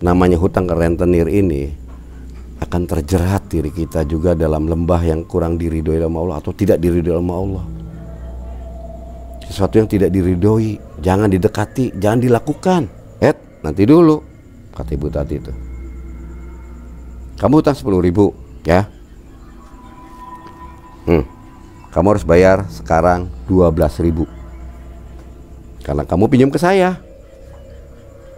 namanya hutang ke rentenir ini akan terjerat diri kita juga dalam lembah yang kurang diridhoi sama Allah atau tidak diridhoi sama Allah. Sesuatu yang tidak diridhoi, jangan didekati, jangan dilakukan. Eh, nanti dulu, kata Ibu tadi itu. Kamu utang sepuluh ribu, ya. Hmm. Kamu harus bayar sekarang dua belas ribu. Karena kamu pinjam ke saya.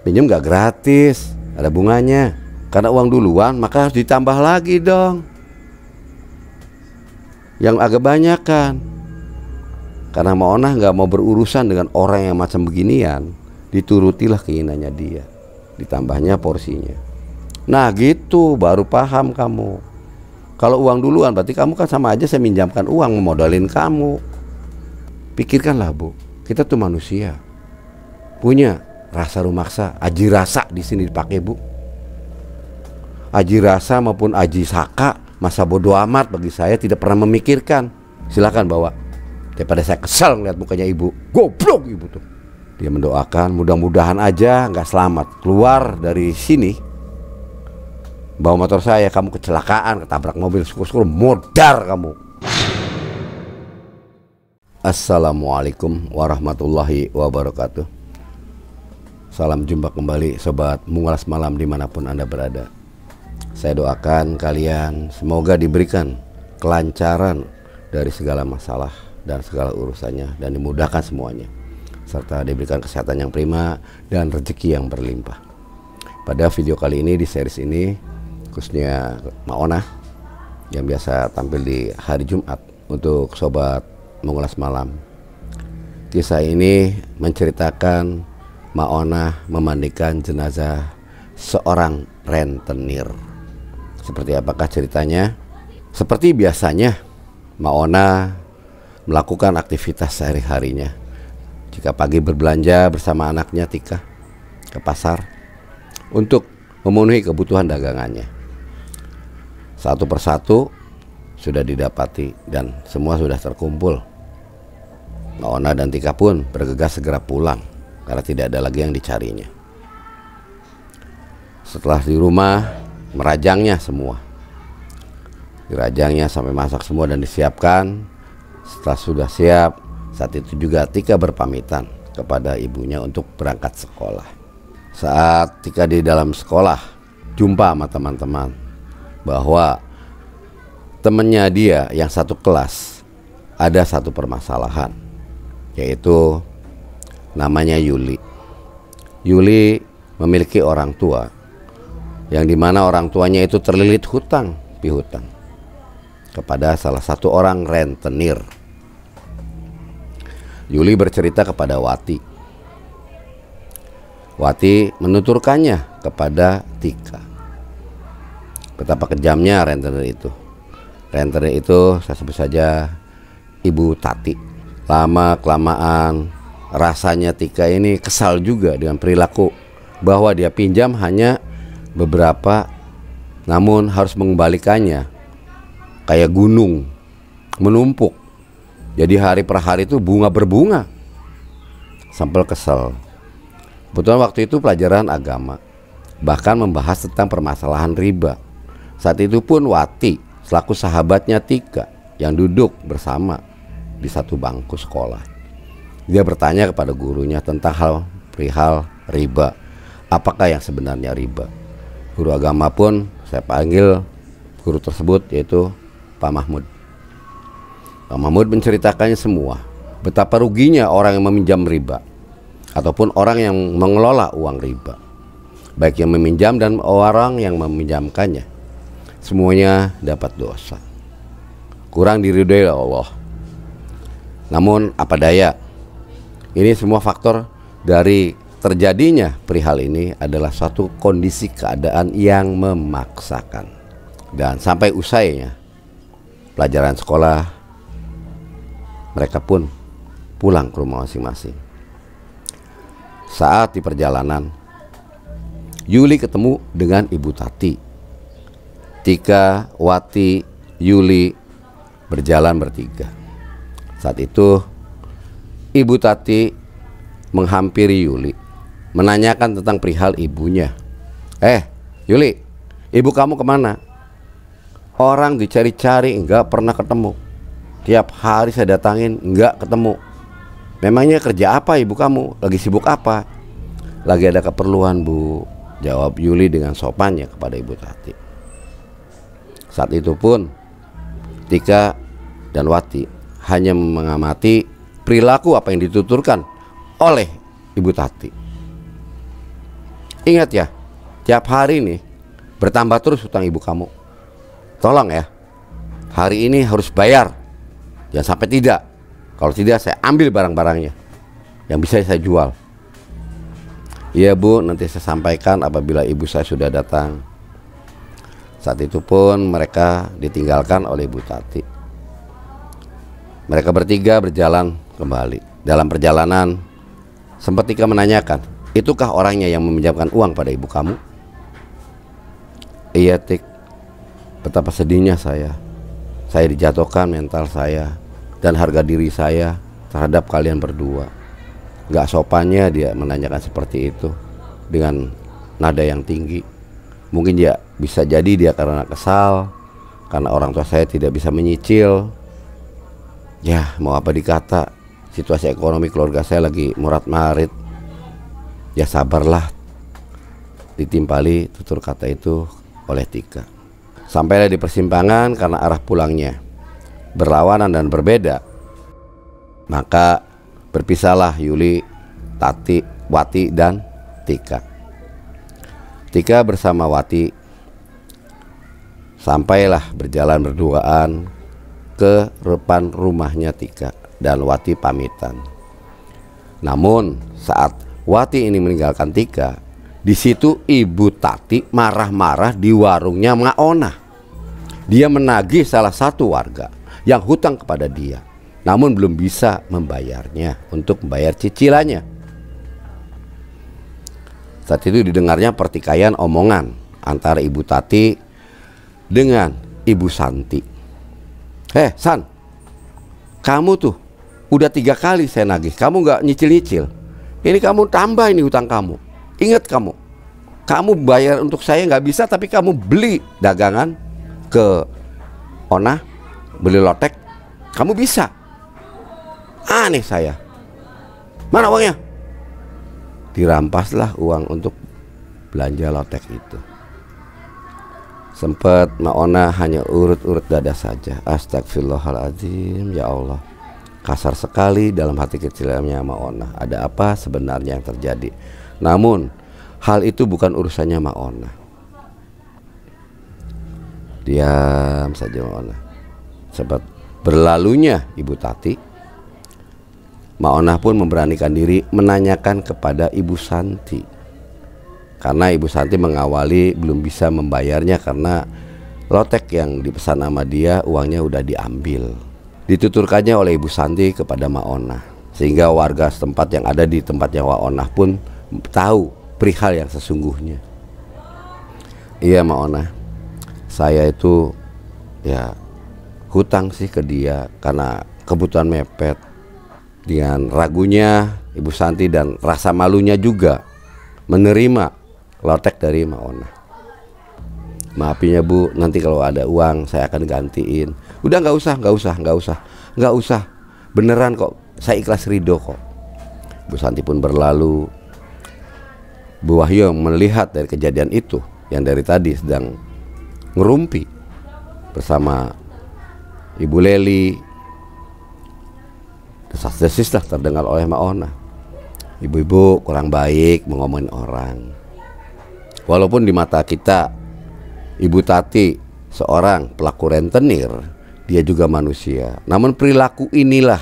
Pinjam gak gratis. Ada bunganya. Karena uang duluan, maka harus ditambah lagi dong. Yang agak banyak kan. Karena maona nggak mau berurusan dengan orang yang macam beginian, diturutilah keinginannya dia. Ditambahnya porsinya. Nah gitu baru paham kamu. Kalau uang duluan berarti kamu kan sama aja saya minjamkan uang memodalin kamu. Pikirkanlah bu, kita tuh manusia. Punya rasa rumaksa, aji rasa di sini dipakai bu. Aji rasa maupun aji saka masa bodoh amat bagi saya tidak pernah memikirkan. Silakan bawa. Daripada saya kesal ngeliat mukanya ibu, goblok ibu tuh. Dia mendoakan mudah-mudahan aja nggak selamat keluar dari sini. Bawa motor saya, kamu kecelakaan, ketabrak mobil, syukur-syukur modar kamu. Assalamualaikum warahmatullahi wabarakatuh. Salam jumpa kembali sobat Mengulas Malam dimanapun Anda berada. Saya doakan kalian semoga diberikan kelancaran dari segala masalah dan segala urusannya dan dimudahkan semuanya. Serta diberikan kesehatan yang prima dan rezeki yang berlimpah. Pada video kali ini di series ini khususnya Maona yang biasa tampil di hari Jumat untuk sobat mengulas malam. Kisah ini menceritakan Maona memandikan jenazah seorang rentenir. Seperti apakah ceritanya? Seperti biasanya, Maona melakukan aktivitas sehari-harinya. Jika pagi berbelanja bersama anaknya Tika ke pasar untuk memenuhi kebutuhan dagangannya. Satu persatu sudah didapati dan semua sudah terkumpul. Maona dan Tika pun bergegas segera pulang karena tidak ada lagi yang dicarinya. Setelah di rumah, merajangnya semua. Dirajangnya sampai masak semua dan disiapkan. Setelah sudah siap, saat itu juga Tika berpamitan kepada ibunya untuk berangkat sekolah. Saat Tika di dalam sekolah, jumpa sama teman-teman bahwa temannya dia yang satu kelas ada satu permasalahan yaitu namanya Yuli. Yuli memiliki orang tua yang dimana orang tuanya itu terlilit hutang pihutang kepada salah satu orang rentenir. Yuli bercerita kepada Wati. Wati menuturkannya kepada Tika. Betapa kejamnya rentenir itu. Rentenir itu saya sebut saja Ibu Tati. Lama kelamaan rasanya Tika ini kesal juga dengan perilaku bahwa dia pinjam hanya beberapa namun harus mengembalikannya kayak gunung menumpuk jadi hari per hari itu bunga berbunga sampel kesel kebetulan waktu itu pelajaran agama bahkan membahas tentang permasalahan riba saat itu pun Wati selaku sahabatnya Tika yang duduk bersama di satu bangku sekolah dia bertanya kepada gurunya tentang hal perihal riba. Apakah yang sebenarnya riba? Guru agama pun saya panggil guru tersebut yaitu Pak Mahmud. Pak Mahmud menceritakannya semua. Betapa ruginya orang yang meminjam riba ataupun orang yang mengelola uang riba. Baik yang meminjam dan orang yang meminjamkannya. Semuanya dapat dosa. Kurang diridhoi Allah. Namun apa daya, ini semua faktor dari terjadinya perihal ini adalah suatu kondisi keadaan yang memaksakan. Dan sampai usainya pelajaran sekolah, mereka pun pulang ke rumah masing-masing. Saat di perjalanan, Yuli ketemu dengan Ibu Tati. Tika, Wati, Yuli berjalan bertiga. Saat itu Ibu Tati menghampiri Yuli, menanyakan tentang perihal ibunya. Eh, Yuli, ibu kamu kemana? Orang dicari-cari nggak pernah ketemu. Tiap hari saya datangin nggak ketemu. Memangnya kerja apa ibu kamu? Lagi sibuk apa? Lagi ada keperluan bu. Jawab Yuli dengan sopannya kepada ibu Tati. Saat itu pun Tika dan Wati hanya mengamati perilaku apa yang dituturkan oleh Ibu Tati. Ingat ya, tiap hari nih bertambah terus hutang ibu kamu. Tolong ya, hari ini harus bayar. Jangan sampai tidak. Kalau tidak saya ambil barang-barangnya yang bisa saya jual. Iya bu, nanti saya sampaikan apabila ibu saya sudah datang. Saat itu pun mereka ditinggalkan oleh Ibu Tati. Mereka bertiga berjalan kembali. Dalam perjalanan, sempat Ika menanyakan, itukah orangnya yang meminjamkan uang pada ibu kamu? Iya Tik, betapa sedihnya saya. Saya dijatuhkan mental saya dan harga diri saya terhadap kalian berdua. Gak sopannya dia menanyakan seperti itu dengan nada yang tinggi. Mungkin ya bisa jadi dia karena kesal, karena orang tua saya tidak bisa menyicil. Ya, mau apa dikata, situasi ekonomi keluarga saya lagi murat marit ya sabarlah ditimpali tutur kata itu oleh Tika sampailah di persimpangan karena arah pulangnya berlawanan dan berbeda maka berpisahlah Yuli Tati Wati dan Tika Tika bersama Wati sampailah berjalan berduaan ke depan rumahnya Tika dan Wati pamitan. Namun saat Wati ini meninggalkan Tika, di situ Ibu Tati marah-marah di warungnya Maona. Dia menagih salah satu warga yang hutang kepada dia, namun belum bisa membayarnya untuk membayar cicilannya. Saat itu didengarnya pertikaian omongan antara Ibu Tati dengan Ibu Santi. Eh, San, kamu tuh udah tiga kali saya nagih kamu nggak nyicil-nyicil ini kamu tambah ini hutang kamu ingat kamu kamu bayar untuk saya nggak bisa tapi kamu beli dagangan ke Ona beli lotek kamu bisa aneh saya mana uangnya dirampaslah uang untuk belanja lotek itu sempat Ma Ona hanya urut-urut dada saja astagfirullahaladzim ya Allah kasar sekali dalam hati kecilnya Maona. Ada apa sebenarnya yang terjadi? Namun, hal itu bukan urusannya Maona. Diam saja Maona. Sebab berlalunya Ibu Tati, Maona pun memberanikan diri menanyakan kepada Ibu Santi. Karena Ibu Santi mengawali belum bisa membayarnya karena lotek yang dipesan sama dia uangnya udah diambil dituturkannya oleh Ibu Santi kepada Maona sehingga warga setempat yang ada di tempatnya Maona pun tahu perihal yang sesungguhnya. Iya Maona, saya itu ya hutang sih ke dia karena kebutuhan mepet dengan ragunya Ibu Santi dan rasa malunya juga menerima lotek dari Maona. Maafinya Bu, nanti kalau ada uang saya akan gantiin udah nggak usah nggak usah nggak usah nggak usah beneran kok saya ikhlas ridho kok Bu Santi pun berlalu Bu Wahyu melihat dari kejadian itu yang dari tadi sedang ngerumpi bersama Ibu Leli desas-desis lah terdengar oleh Maona ibu-ibu kurang baik mengomongin orang walaupun di mata kita Ibu Tati seorang pelaku rentenir dia juga manusia. Namun perilaku inilah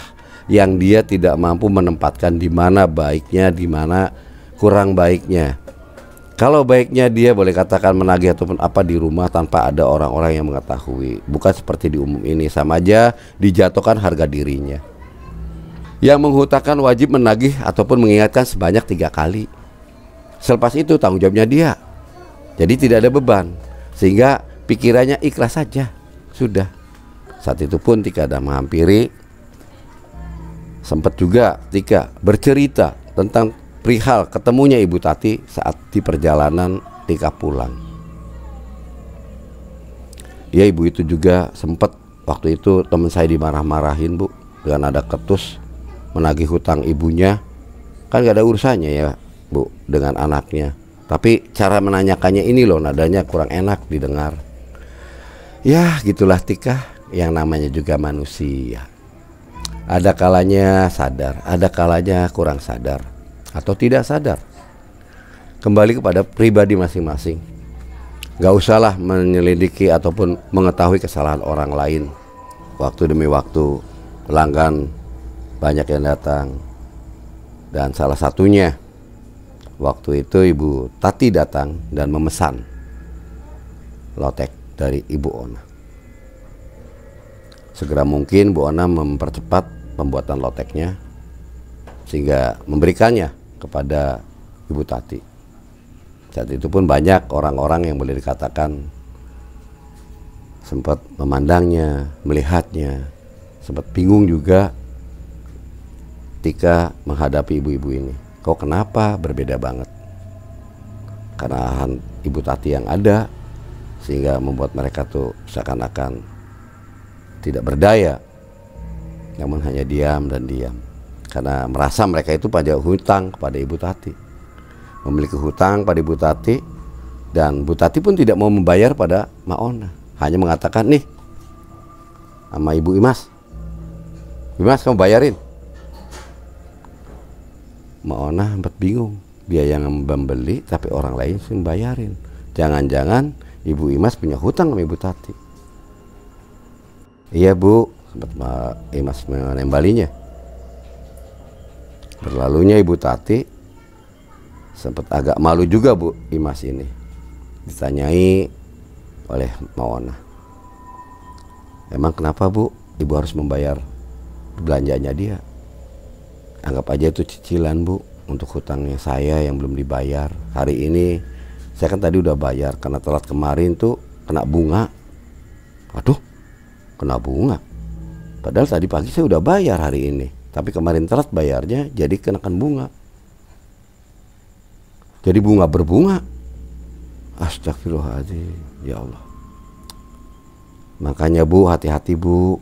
yang dia tidak mampu menempatkan di mana baiknya, di mana kurang baiknya. Kalau baiknya dia boleh katakan menagih ataupun apa di rumah tanpa ada orang-orang yang mengetahui. Bukan seperti di umum ini sama aja dijatuhkan harga dirinya. Yang menghutakan wajib menagih ataupun mengingatkan sebanyak tiga kali. Selepas itu tanggung jawabnya dia. Jadi tidak ada beban. Sehingga pikirannya ikhlas saja. Sudah. Saat itu pun Tika ada menghampiri Sempat juga Tika bercerita tentang perihal ketemunya Ibu Tati saat di perjalanan Tika pulang Ya ibu itu juga sempat waktu itu teman saya dimarah-marahin bu Dengan ada ketus menagih hutang ibunya Kan gak ada urusannya ya bu dengan anaknya Tapi cara menanyakannya ini loh nadanya kurang enak didengar Ya gitulah Tika yang namanya juga manusia. Ada kalanya sadar, ada kalanya kurang sadar atau tidak sadar. Kembali kepada pribadi masing-masing. Gak usahlah menyelidiki ataupun mengetahui kesalahan orang lain. Waktu demi waktu, pelanggan banyak yang datang. Dan salah satunya, waktu itu Ibu Tati datang dan memesan lotek dari Ibu Ona Segera mungkin Bu Ona mempercepat pembuatan loteknya sehingga memberikannya kepada Ibu Tati. Saat itu pun banyak orang-orang yang boleh dikatakan sempat memandangnya, melihatnya, sempat bingung juga ketika menghadapi ibu-ibu ini. Kok kenapa berbeda banget? Karena ibu Tati yang ada sehingga membuat mereka tuh seakan-akan tidak berdaya namun hanya diam dan diam karena merasa mereka itu pada hutang kepada Ibu Tati memiliki hutang pada Ibu Tati dan Ibu Tati pun tidak mau membayar pada Maona hanya mengatakan nih sama Ibu Imas Imas kamu bayarin Maona sempat bingung dia yang membeli tapi orang lain sih bayarin jangan-jangan Ibu Imas punya hutang sama Ibu Tati Iya bu, sempat ma Imas eh, menembalinya. Berlalunya Ibu Tati sempat agak malu juga bu Imas ini. Ditanyai oleh Mawana. Emang kenapa bu ibu harus membayar belanjanya dia? Anggap aja itu cicilan bu untuk hutangnya saya yang belum dibayar. Hari ini saya kan tadi udah bayar karena telat kemarin tuh kena bunga. Aduh, kena bunga. Padahal tadi pagi saya udah bayar hari ini, tapi kemarin telat bayarnya jadi kenakan bunga. Jadi bunga berbunga. Astagfirullahaladzim, ya Allah. Makanya Bu, hati-hati Bu.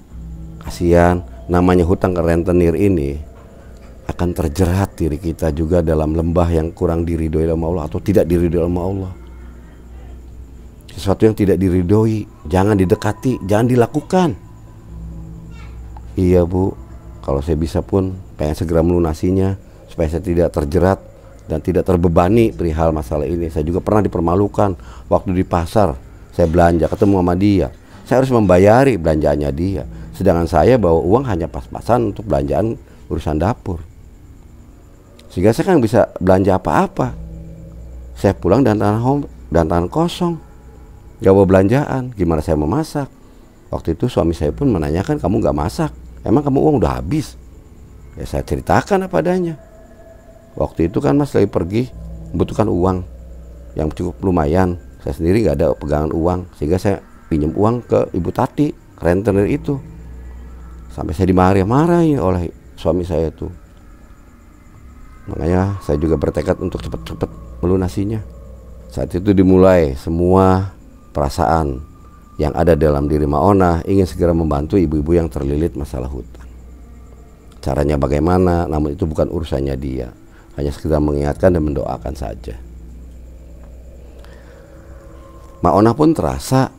Kasihan, namanya hutang ke rentenir ini akan terjerat diri kita juga dalam lembah yang kurang diridhoi oleh Allah atau tidak diridhoi oleh Allah sesuatu yang tidak diridoi jangan didekati jangan dilakukan iya bu kalau saya bisa pun pengen segera melunasinya supaya saya tidak terjerat dan tidak terbebani perihal masalah ini saya juga pernah dipermalukan waktu di pasar saya belanja ketemu sama dia saya harus membayari belanjaannya dia sedangkan saya bawa uang hanya pas-pasan untuk belanjaan urusan dapur sehingga saya kan bisa belanja apa-apa saya pulang dan tanah home dan tangan kosong Gak bawa belanjaan, gimana saya mau masak Waktu itu suami saya pun menanyakan, kamu gak masak? Emang kamu uang udah habis? Ya saya ceritakan apa adanya. Waktu itu kan mas lagi pergi, membutuhkan uang yang cukup lumayan. Saya sendiri gak ada pegangan uang, sehingga saya pinjam uang ke ibu Tati, rentenir itu. Sampai saya dimarahi marahi oleh suami saya itu. Makanya saya juga bertekad untuk cepat-cepat melunasinya. Saat itu dimulai semua perasaan yang ada dalam diri Maona ingin segera membantu ibu-ibu yang terlilit masalah hutang. Caranya bagaimana, namun itu bukan urusannya dia. Hanya sekedar mengingatkan dan mendoakan saja. Maona pun terasa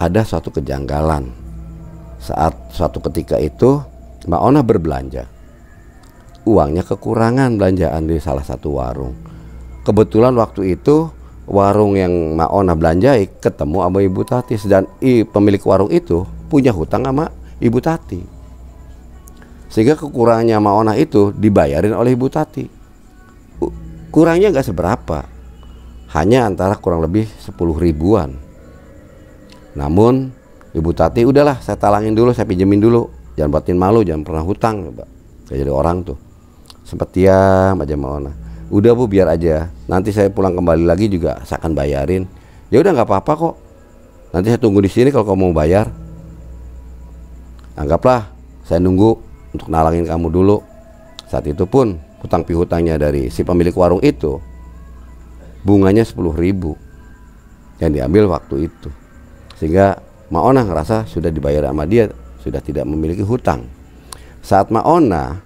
ada suatu kejanggalan. Saat suatu ketika itu, Maona berbelanja. Uangnya kekurangan belanjaan di salah satu warung. Kebetulan waktu itu warung yang Maona belanjai ketemu sama Ibu Tati dan i, pemilik warung itu punya hutang sama Ibu Tati sehingga kekurangannya Maona itu dibayarin oleh Ibu Tati kurangnya nggak seberapa hanya antara kurang lebih 10 ribuan namun Ibu Tati udahlah saya talangin dulu saya pinjemin dulu jangan buatin malu jangan pernah hutang Pak. jadi orang tuh sempat diam aja Maona udah bu biar aja nanti saya pulang kembali lagi juga saya akan bayarin ya udah nggak apa-apa kok nanti saya tunggu di sini kalau kamu mau bayar anggaplah saya nunggu untuk nalangin kamu dulu saat itu pun hutang pihutangnya dari si pemilik warung itu bunganya sepuluh ribu yang diambil waktu itu sehingga Maona ngerasa sudah dibayar sama dia sudah tidak memiliki hutang saat Maona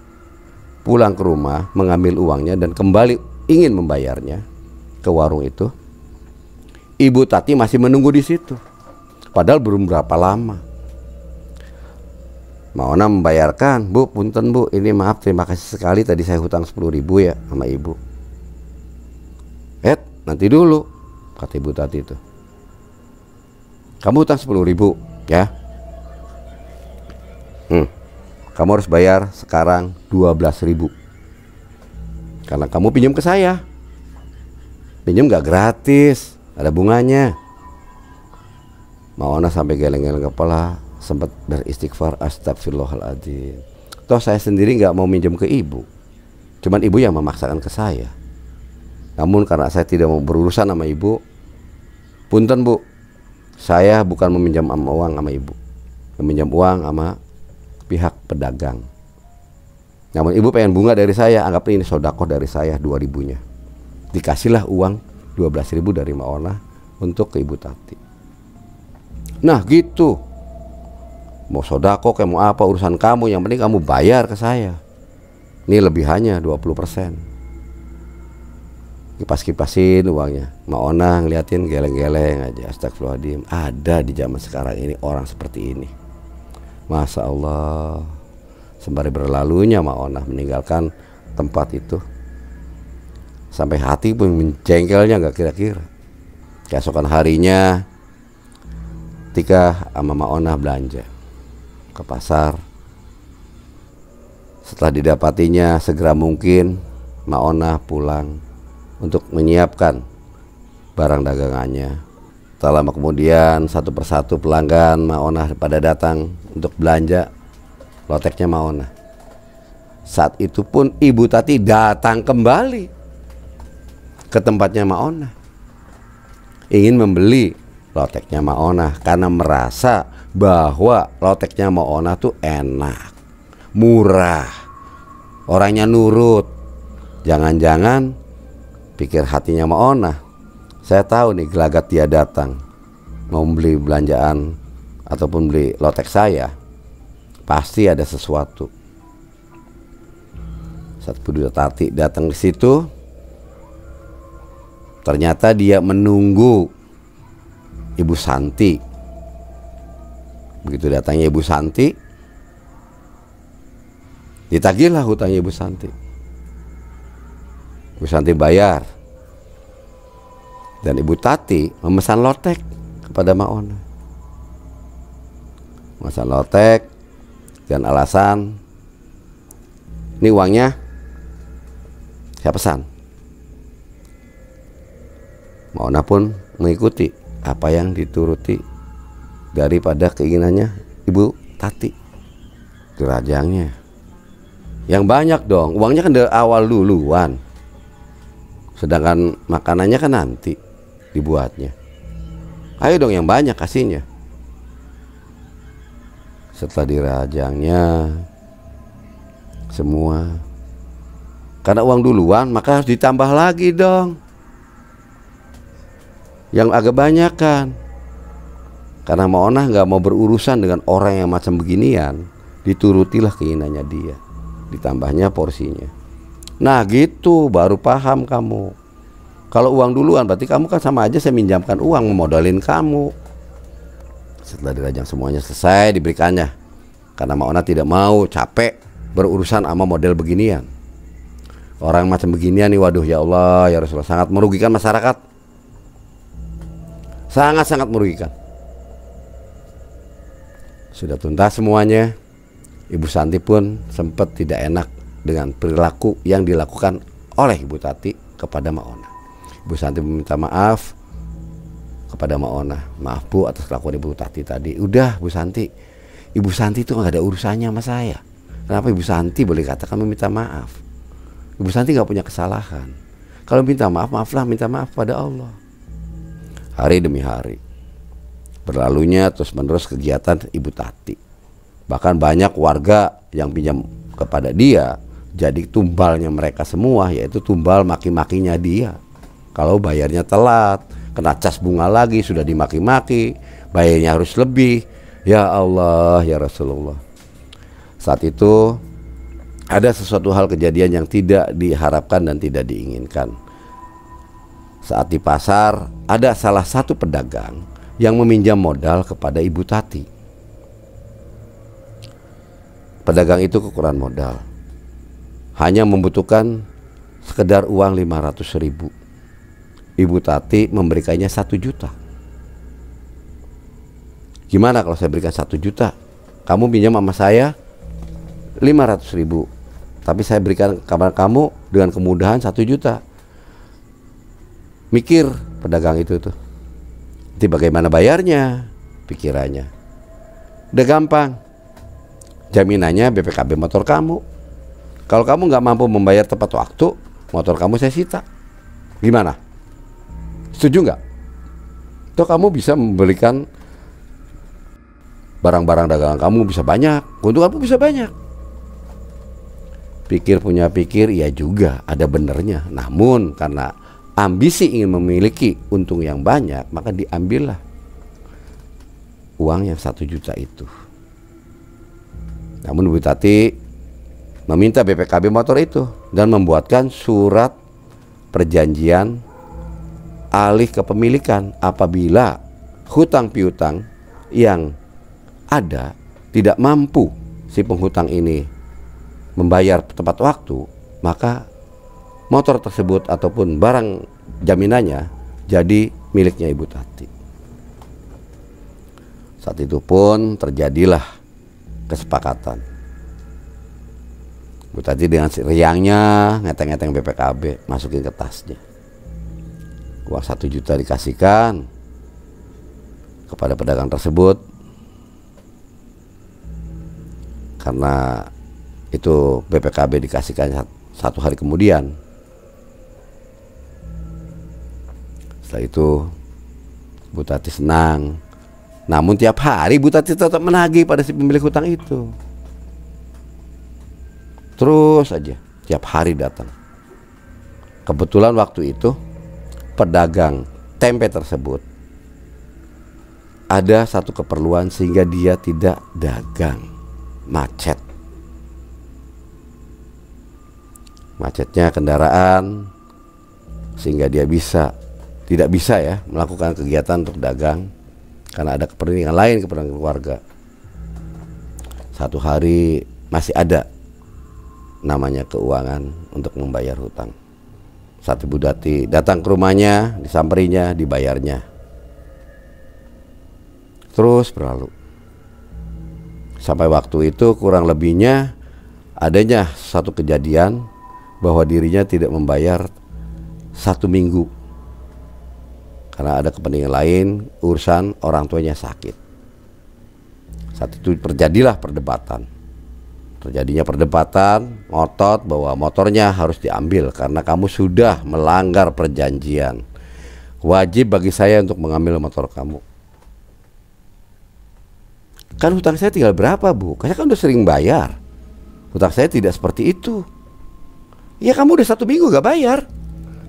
pulang ke rumah mengambil uangnya dan kembali ingin membayarnya ke warung itu. Ibu Tati masih menunggu di situ. Padahal belum berapa lama. Maona membayarkan, Bu, punten Bu, ini maaf terima kasih sekali tadi saya hutang sepuluh ribu ya sama ibu. Eh, nanti dulu, kata ibu Tati itu. Kamu hutang sepuluh ribu ya, kamu harus bayar sekarang 12.000 karena kamu pinjam ke saya pinjam gak gratis ada bunganya Maona sampai geleng-geleng kepala sempat beristighfar astagfirullahaladzim toh saya sendiri nggak mau minjem ke ibu cuman ibu yang memaksakan ke saya namun karena saya tidak mau berurusan sama ibu punten bu saya bukan meminjam uang sama ibu meminjam uang sama pihak pedagang. Namun ibu pengen bunga dari saya, anggap ini sodako dari saya 2000-nya. Dikasihlah uang ribu dari Maona untuk ke Ibu Tati. Nah gitu. Mau sodako kayak mau apa urusan kamu, yang penting kamu bayar ke saya. Ini lebih lebihannya 20%. Kipas-kipasin uangnya. Maona ngeliatin geleng-geleng aja. Astagfirullahaladzim. Ada di zaman sekarang ini orang seperti ini. Masya Allah Sembari berlalunya Ma'onah meninggalkan tempat itu Sampai hati pun mencengkelnya gak kira-kira Keesokan harinya Tika sama Ma'onah belanja Ke pasar Setelah didapatinya segera mungkin Ma'onah pulang Untuk menyiapkan barang dagangannya Tak lama kemudian satu persatu pelanggan Ma'onah pada datang untuk belanja loteknya Maona. Saat itu pun Ibu Tati datang kembali ke tempatnya Maona. Ingin membeli loteknya Maona karena merasa bahwa loteknya Maona tuh enak, murah, orangnya nurut. Jangan-jangan pikir hatinya Maona. Saya tahu nih gelagat dia datang mau beli belanjaan ataupun beli lotek saya pasti ada sesuatu saat Buddha Tati datang ke situ ternyata dia menunggu Ibu Santi begitu datangnya Ibu Santi ditagihlah hutang Ibu Santi Ibu Santi bayar dan Ibu Tati memesan lotek kepada Maona masa lotek dan alasan ini uangnya saya pesan mau pun mengikuti apa yang dituruti daripada keinginannya Ibu Tati kerajangnya yang banyak dong uangnya kan dari awal duluan sedangkan makanannya kan nanti dibuatnya ayo dong yang banyak kasihnya setelah dirajangnya semua karena uang duluan maka harus ditambah lagi dong yang agak banyak kan karena Maonah nggak mau berurusan dengan orang yang macam beginian diturutilah keinginannya dia ditambahnya porsinya nah gitu baru paham kamu kalau uang duluan berarti kamu kan sama aja saya minjamkan uang memodalin kamu setelah dirajang semuanya selesai diberikannya. Karena Maona tidak mau capek berurusan sama model beginian. Orang macam beginian nih waduh ya Allah ya Rasulullah sangat merugikan masyarakat. Sangat-sangat merugikan. Sudah tuntas semuanya. Ibu Santi pun sempat tidak enak dengan perilaku yang dilakukan oleh Ibu Tati kepada Maona. Ibu Santi meminta maaf kepada Maona maaf bu atas kelakuan ibu Tati tadi udah Bu Santi ibu Santi itu nggak ada urusannya sama saya kenapa ibu Santi boleh katakan meminta maaf ibu Santi nggak punya kesalahan kalau minta maaf maaflah minta maaf pada Allah hari demi hari berlalunya terus menerus kegiatan ibu Tati bahkan banyak warga yang pinjam kepada dia jadi tumbalnya mereka semua yaitu tumbal maki-makinya dia kalau bayarnya telat kena cas bunga lagi sudah dimaki-maki bayarnya harus lebih ya Allah ya Rasulullah saat itu ada sesuatu hal kejadian yang tidak diharapkan dan tidak diinginkan saat di pasar ada salah satu pedagang yang meminjam modal kepada Ibu Tati pedagang itu kekurangan modal hanya membutuhkan sekedar uang 500 ribu Ibu Tati memberikannya satu juta. Gimana kalau saya berikan satu juta? Kamu pinjam sama saya lima ratus ribu. Tapi saya berikan kabar kamu dengan kemudahan satu juta. Mikir pedagang itu tuh. Nanti bagaimana bayarnya? Pikirannya. Udah gampang. Jaminannya BPKB motor kamu. Kalau kamu nggak mampu membayar tepat waktu, motor kamu saya sita. Gimana? Setuju nggak? Atau kamu bisa memberikan barang-barang dagangan kamu bisa banyak, untuk kamu bisa banyak. Pikir punya pikir, ya juga ada benernya. Namun karena ambisi ingin memiliki untung yang banyak, maka diambillah uang yang satu juta itu. Namun Bu Tati meminta BPKB motor itu dan membuatkan surat perjanjian alih kepemilikan apabila hutang piutang yang ada tidak mampu si penghutang ini membayar tepat waktu, maka motor tersebut ataupun barang jaminannya jadi miliknya Ibu Tati. Saat itu pun terjadilah kesepakatan. Ibu Tati dengan si riangnya ngeteng-ngeteng BPKB masukin ke tasnya uang satu juta dikasihkan kepada pedagang tersebut karena itu BPKB dikasihkan satu hari kemudian setelah itu Bu Tati senang namun tiap hari Bu Tati tetap menagih pada si pemilik hutang itu terus aja tiap hari datang kebetulan waktu itu pedagang tempe tersebut ada satu keperluan sehingga dia tidak dagang macet macetnya kendaraan sehingga dia bisa tidak bisa ya melakukan kegiatan untuk dagang karena ada kepentingan lain kepada keluarga satu hari masih ada namanya keuangan untuk membayar hutang satu Budati datang ke rumahnya, disamperinya, dibayarnya. Terus berlalu. Sampai waktu itu kurang lebihnya adanya satu kejadian bahwa dirinya tidak membayar satu minggu karena ada kepentingan lain, urusan orang tuanya sakit. Saat itu terjadilah perdebatan Terjadinya perdebatan, ngotot bahwa motornya harus diambil karena kamu sudah melanggar perjanjian. Wajib bagi saya untuk mengambil motor kamu. Kan hutang saya tinggal berapa bu? Kan saya kan udah sering bayar. Hutang saya tidak seperti itu. Ya kamu udah satu minggu gak bayar.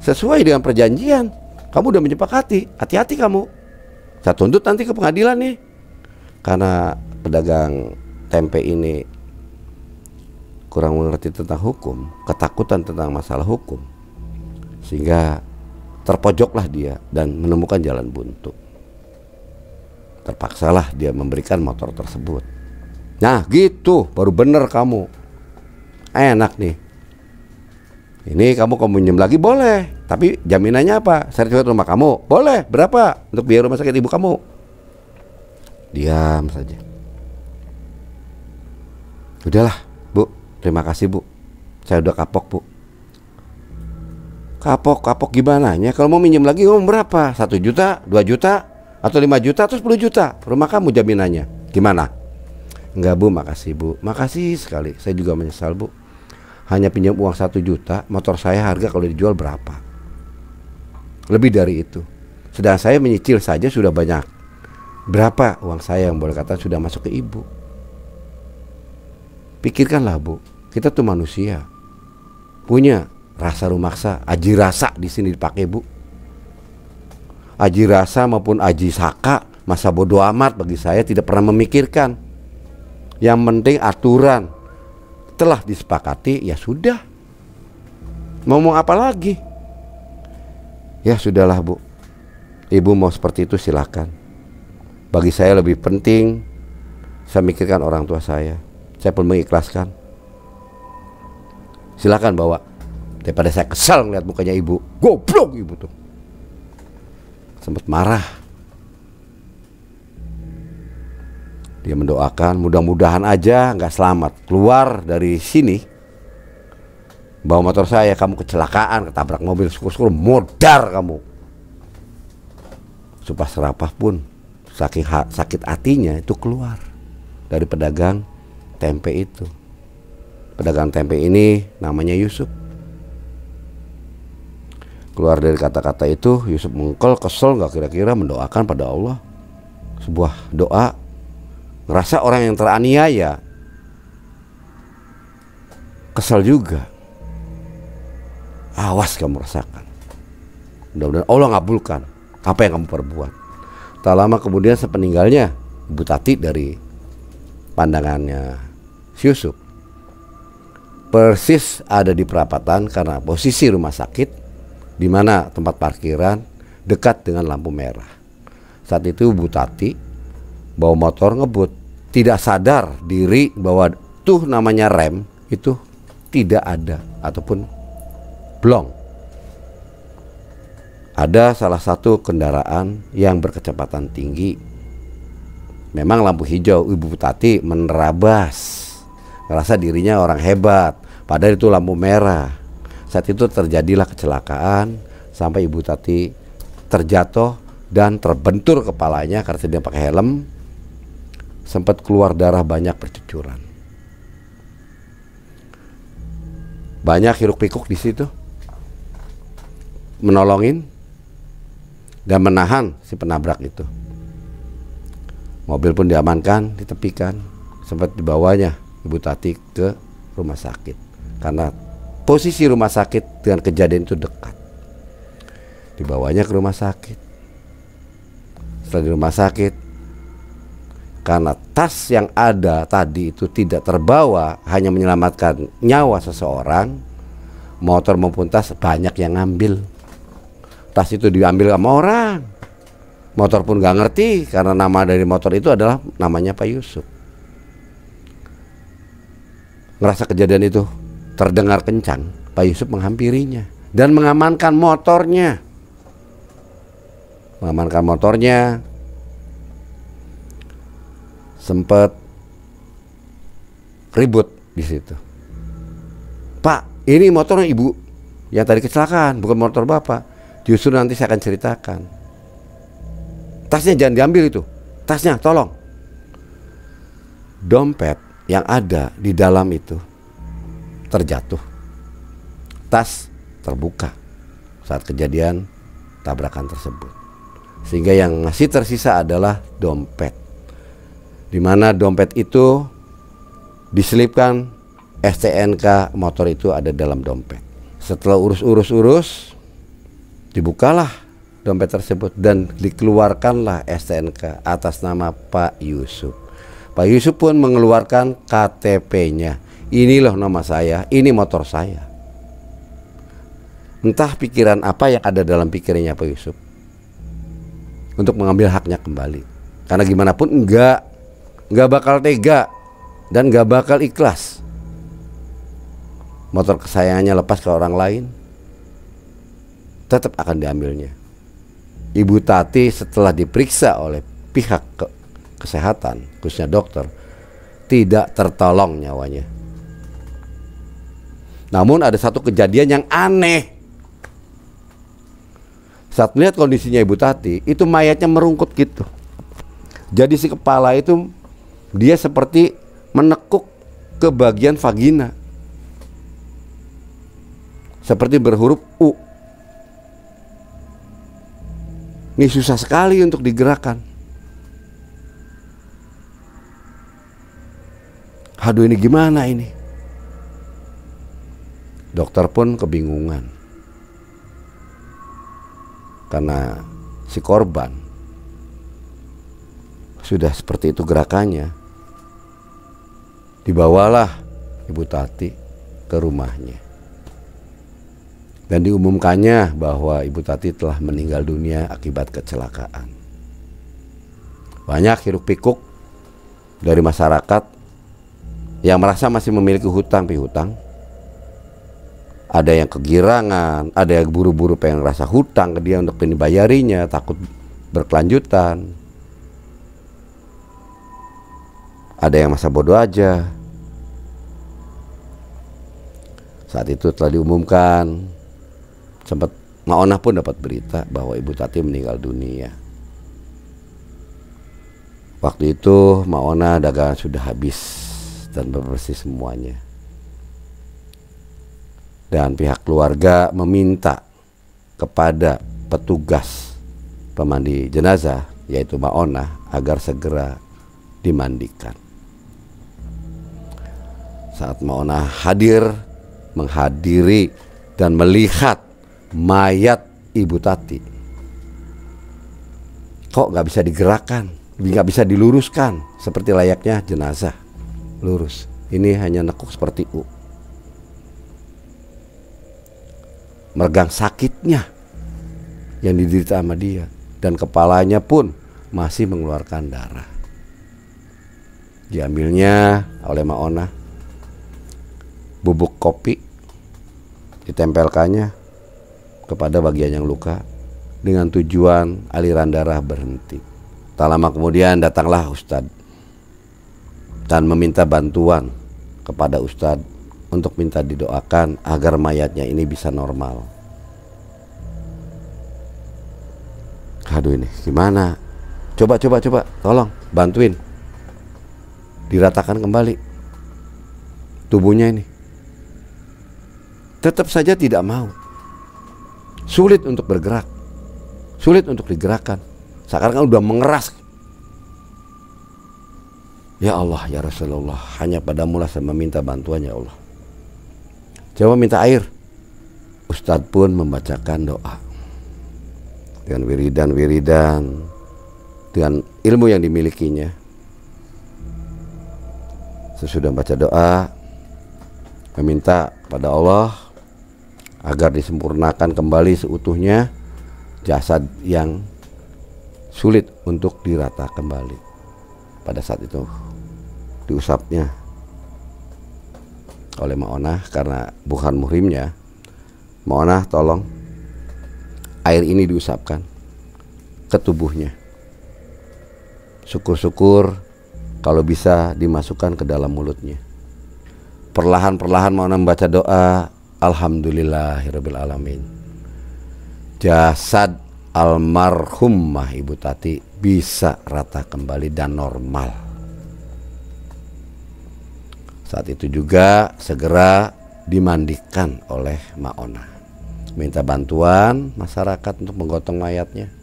Sesuai dengan perjanjian. Kamu udah menyepakati. Hati-hati kamu. Saya tuntut nanti ke pengadilan nih. Karena pedagang tempe ini kurang mengerti tentang hukum, ketakutan tentang masalah hukum, sehingga terpojoklah dia dan menemukan jalan buntu. Terpaksalah dia memberikan motor tersebut. Nah, gitu baru bener kamu. Enak nih. Ini kamu kamu pinjam lagi boleh, tapi jaminannya apa? Sertifikat rumah kamu boleh berapa untuk biaya rumah sakit ibu kamu? Diam saja. Udahlah, Bu. Terima kasih bu, saya udah kapok bu. Kapok, kapok gimana? Ya kalau mau minjem lagi om berapa? Satu juta, dua juta, atau lima juta, atau sepuluh juta? Rumah kamu jaminannya. Gimana? Enggak bu, makasih bu. Makasih sekali. Saya juga menyesal bu. Hanya pinjam uang satu juta, motor saya harga kalau dijual berapa? Lebih dari itu. Sedang saya menyicil saja sudah banyak. Berapa uang saya yang boleh kata sudah masuk ke ibu? Pikirkanlah bu, kita tuh manusia. Punya rasa rumaksa, aji rasa di sini dipakai, Bu. Aji rasa maupun aji saka, masa bodoh amat bagi saya tidak pernah memikirkan. Yang penting aturan telah disepakati, ya sudah. Ngomong apa lagi? Ya sudahlah, Bu. Ibu mau seperti itu silakan. Bagi saya lebih penting saya mikirkan orang tua saya. Saya pun mengikhlaskan silakan bawa daripada saya kesal ngeliat mukanya ibu goblok ibu tuh sempat marah dia mendoakan mudah-mudahan aja nggak selamat keluar dari sini bawa motor saya kamu kecelakaan ketabrak mobil syukur-syukur modar kamu supaya serapah pun sakit sakit hatinya itu keluar dari pedagang tempe itu Pedagang tempe ini namanya Yusuf. Keluar dari kata-kata itu, Yusuf mengkel, kesel nggak kira-kira mendoakan pada Allah sebuah doa. Ngerasa orang yang teraniaya, kesel juga. Awas kamu rasakan. Mudah-mudahan Allah ngabulkan apa yang kamu perbuat. Tak lama kemudian sepeninggalnya, ibu Tati dari pandangannya si Yusuf persis ada di perapatan karena posisi rumah sakit di mana tempat parkiran dekat dengan lampu merah. Saat itu Tati bawa motor ngebut, tidak sadar diri bahwa tuh namanya rem itu tidak ada ataupun blong. Ada salah satu kendaraan yang berkecepatan tinggi. Memang lampu hijau Ibu Tati menerabas ngerasa dirinya orang hebat padahal itu lampu merah saat itu terjadilah kecelakaan sampai Ibu Tati terjatuh dan terbentur kepalanya karena tidak pakai helm sempat keluar darah banyak percucuran. banyak hiruk pikuk di situ menolongin dan menahan si penabrak itu mobil pun diamankan ditepikan sempat dibawanya Ibu Tati ke rumah sakit karena posisi rumah sakit dengan kejadian itu dekat. Dibawanya ke rumah sakit. Setelah di rumah sakit karena tas yang ada tadi itu tidak terbawa hanya menyelamatkan nyawa seseorang motor maupun tas banyak yang ngambil tas itu diambil sama orang motor pun gak ngerti karena nama dari motor itu adalah namanya Pak Yusuf merasa kejadian itu terdengar kencang, Pak Yusuf menghampirinya dan mengamankan motornya. Mengamankan motornya. Sempat ribut di situ. Pak, ini motor ibu yang tadi kecelakaan, bukan motor bapak. Justru nanti saya akan ceritakan. Tasnya jangan diambil itu. Tasnya, tolong. Dompet yang ada di dalam itu terjatuh. Tas terbuka saat kejadian tabrakan tersebut. Sehingga yang masih tersisa adalah dompet. Di mana dompet itu diselipkan STNK motor itu ada dalam dompet. Setelah urus-urus-urus dibukalah dompet tersebut dan dikeluarkanlah STNK atas nama Pak Yusuf. Pak Yusuf pun mengeluarkan KTP-nya. Ini loh nama saya, ini motor saya. Entah pikiran apa yang ada dalam pikirannya Pak Yusuf untuk mengambil haknya kembali. Karena gimana pun enggak, enggak bakal tega dan enggak bakal ikhlas. Motor kesayangannya lepas ke orang lain, tetap akan diambilnya. Ibu Tati setelah diperiksa oleh pihak ke kesehatan, khususnya dokter, tidak tertolong nyawanya. Namun ada satu kejadian yang aneh. Saat melihat kondisinya Ibu Tati, itu mayatnya merungkut gitu. Jadi si kepala itu dia seperti menekuk ke bagian vagina. Seperti berhuruf U. Ini susah sekali untuk digerakkan. aduh ini gimana ini? Dokter pun kebingungan. Karena si korban sudah seperti itu gerakannya. Dibawalah Ibu Tati ke rumahnya. Dan diumumkannya bahwa Ibu Tati telah meninggal dunia akibat kecelakaan. Banyak hiruk pikuk dari masyarakat yang merasa masih memiliki hutang pihutang ada yang kegirangan ada yang buru-buru pengen rasa hutang ke dia untuk dibayarinya takut berkelanjutan ada yang masa bodoh aja saat itu telah diumumkan sempat Maona pun dapat berita bahwa Ibu Tati meninggal dunia. Waktu itu Maona dagangan sudah habis dan membersih semuanya. Dan pihak keluarga meminta kepada petugas pemandi jenazah yaitu Maona agar segera dimandikan. Saat Maona hadir menghadiri dan melihat mayat Ibu Tati. Kok nggak bisa digerakkan, nggak bisa diluruskan seperti layaknya jenazah lurus. Ini hanya nekuk seperti U. Meregang sakitnya yang diderita sama dia dan kepalanya pun masih mengeluarkan darah. Diambilnya oleh Maona bubuk kopi ditempelkannya kepada bagian yang luka dengan tujuan aliran darah berhenti. Tak lama kemudian datanglah Ustadz dan meminta bantuan kepada Ustadz untuk minta didoakan agar mayatnya ini bisa normal. Aduh ini gimana? Coba coba coba, tolong bantuin. Diratakan kembali tubuhnya ini. Tetap saja tidak mau. Sulit untuk bergerak. Sulit untuk digerakkan. Sekarang kan udah mengeras Ya Allah, ya Rasulullah, hanya mula saya meminta bantuan ya Allah. Coba minta air. Ustadz pun membacakan doa. Dengan wiridan-wiridan, dengan ilmu yang dimilikinya. Sesudah baca doa, meminta pada Allah agar disempurnakan kembali seutuhnya jasad yang sulit untuk dirata kembali pada saat itu diusapnya oleh Maonah karena bukan muhrimnya Maonah tolong air ini diusapkan ke tubuhnya syukur-syukur kalau bisa dimasukkan ke dalam mulutnya perlahan-perlahan Maonah membaca doa Alhamdulillahirabbil alamin jasad almarhumah Ibu Tati bisa rata kembali dan normal saat itu juga segera dimandikan oleh Maona. Minta bantuan masyarakat untuk menggotong mayatnya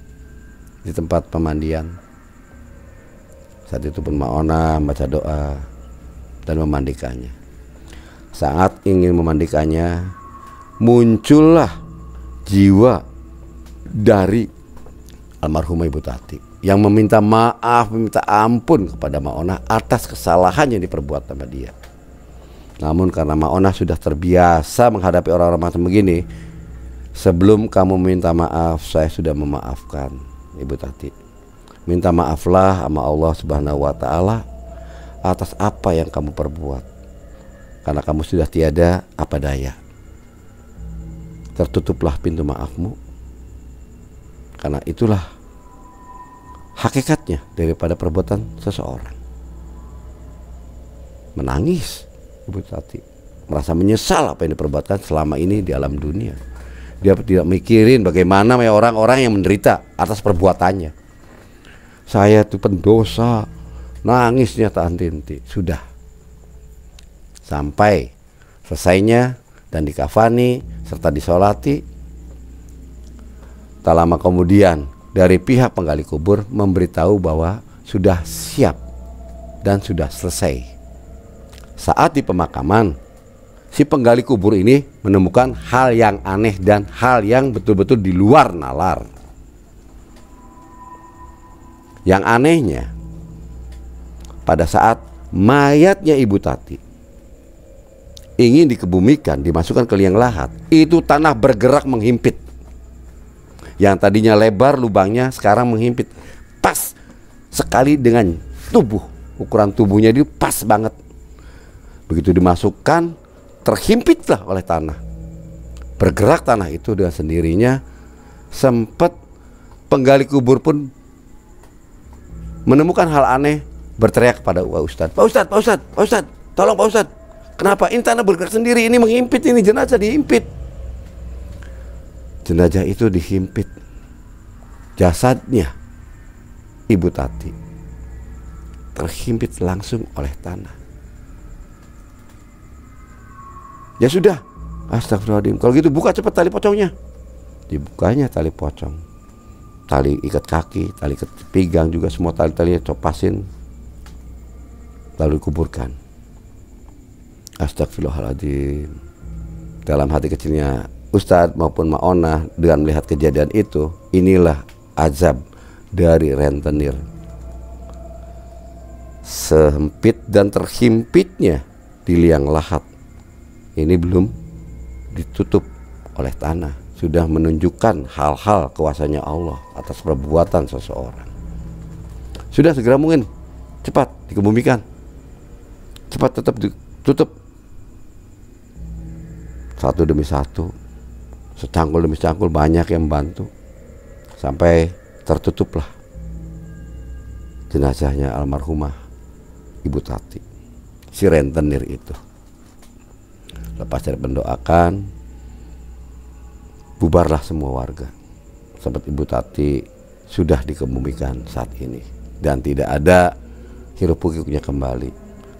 di tempat pemandian. Saat itu pun Maona membaca doa dan memandikannya. Saat ingin memandikannya, muncullah jiwa dari almarhumah Ibu Tati yang meminta maaf, meminta ampun kepada Maona atas kesalahan yang diperbuat sama dia. Namun karena Maona sudah terbiasa menghadapi orang-orang macam begini, sebelum kamu minta maaf, saya sudah memaafkan Ibu Tati. Minta maaflah sama Allah Subhanahu wa taala atas apa yang kamu perbuat. Karena kamu sudah tiada apa daya. Tertutuplah pintu maafmu. Karena itulah hakikatnya daripada perbuatan seseorang. Menangis Bu merasa menyesal apa yang diperbuatkan selama ini di alam dunia. Dia tidak mikirin bagaimana ya orang-orang yang menderita atas perbuatannya. Saya itu pendosa, nangisnya tak henti-henti. Sudah. Sampai selesainya dan dikafani serta disolati. Tak lama kemudian dari pihak penggali kubur memberitahu bahwa sudah siap dan sudah selesai saat di pemakaman, si penggali kubur ini menemukan hal yang aneh dan hal yang betul-betul di luar nalar. Yang anehnya, pada saat mayatnya Ibu Tati ingin dikebumikan, dimasukkan ke liang lahat, itu tanah bergerak menghimpit. Yang tadinya lebar lubangnya sekarang menghimpit. Pas sekali dengan tubuh, ukuran tubuhnya itu pas banget Begitu dimasukkan, terhimpitlah oleh tanah. Bergerak tanah itu dengan sendirinya, sempat penggali kubur pun menemukan hal aneh berteriak kepada Pak Ustadz. Pak Ustadz, Pak Ustadz, Pak Ustadz, tolong Pak Ustadz. Kenapa ini tanah bergerak sendiri, ini menghimpit, ini jenazah dihimpit. Jenazah itu dihimpit. Jasadnya, Ibu Tati, terhimpit langsung oleh tanah. Ya sudah. Astagfirullahaladzim. Kalau gitu buka cepat tali pocongnya. Dibukanya tali pocong. Tali ikat kaki, tali ikat pinggang juga semua tali-tali copasin. Lalu dikuburkan. Astagfirullahaladzim. Dalam hati kecilnya Ustadz maupun Maona dengan melihat kejadian itu, inilah azab dari rentenir. Sehempit dan terhimpitnya di liang lahat ini belum ditutup oleh tanah sudah menunjukkan hal-hal kuasanya Allah atas perbuatan seseorang sudah segera mungkin cepat dikebumikan cepat tetap ditutup satu demi satu secangkul demi secangkul banyak yang membantu sampai tertutuplah jenazahnya almarhumah ibu Tati si rentenir itu lepas dari pendoakan bubarlah semua warga seperti Ibu Tati sudah dikebumikan saat ini dan tidak ada hirup pikuknya kembali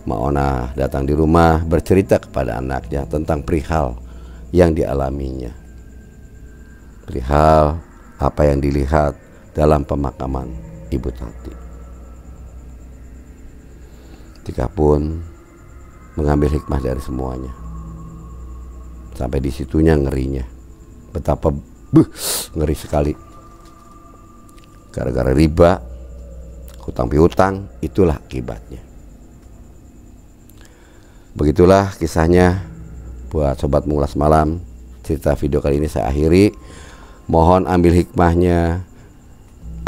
Maona datang di rumah bercerita kepada anaknya tentang perihal yang dialaminya perihal apa yang dilihat dalam pemakaman Ibu Tati Tika pun mengambil hikmah dari semuanya Sampai disitunya ngerinya. Betapa beh, ngeri sekali. Gara-gara riba, hutang piutang, itulah akibatnya. Begitulah kisahnya buat Sobat Mulas Malam. Cerita video kali ini saya akhiri. Mohon ambil hikmahnya,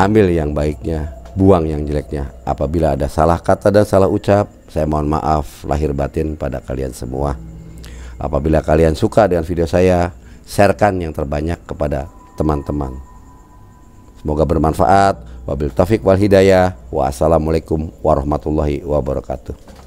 ambil yang baiknya, buang yang jeleknya. Apabila ada salah kata dan salah ucap, saya mohon maaf lahir batin pada kalian semua. Apabila kalian suka dengan video saya, sharekan yang terbanyak kepada teman-teman. Semoga bermanfaat. Wabil taufik wal hidayah. Wassalamualaikum warahmatullahi wabarakatuh.